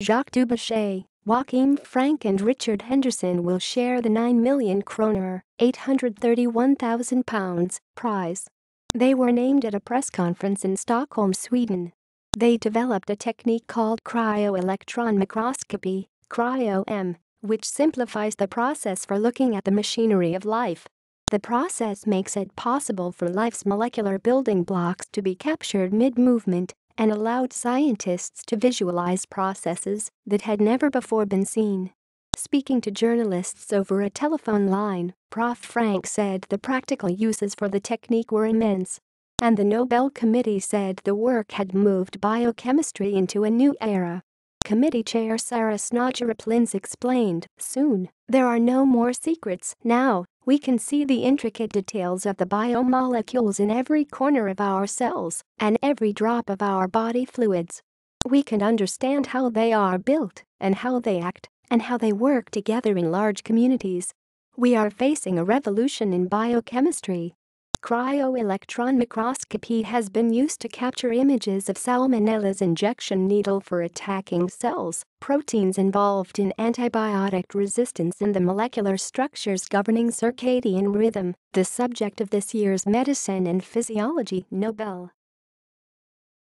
Jacques Dubochet, Joachim Frank and Richard Henderson will share the 9 million kroner, 831,000 pounds, prize. They were named at a press conference in Stockholm, Sweden. They developed a technique called cryo-electron microscopy, cryo-M, which simplifies the process for looking at the machinery of life. The process makes it possible for life's molecular building blocks to be captured mid-movement and allowed scientists to visualize processes that had never before been seen. Speaking to journalists over a telephone line, Prof. Frank said the practical uses for the technique were immense. And the Nobel Committee said the work had moved biochemistry into a new era. Committee Chair Sarah Snodgerup-Linz explained, soon, there are no more secrets now, we can see the intricate details of the biomolecules in every corner of our cells and every drop of our body fluids. We can understand how they are built and how they act and how they work together in large communities. We are facing a revolution in biochemistry Cryo-electron microscopy has been used to capture images of Salmonella's injection needle for attacking cells, proteins involved in antibiotic resistance and the molecular structures governing circadian rhythm, the subject of this year's Medicine and Physiology Nobel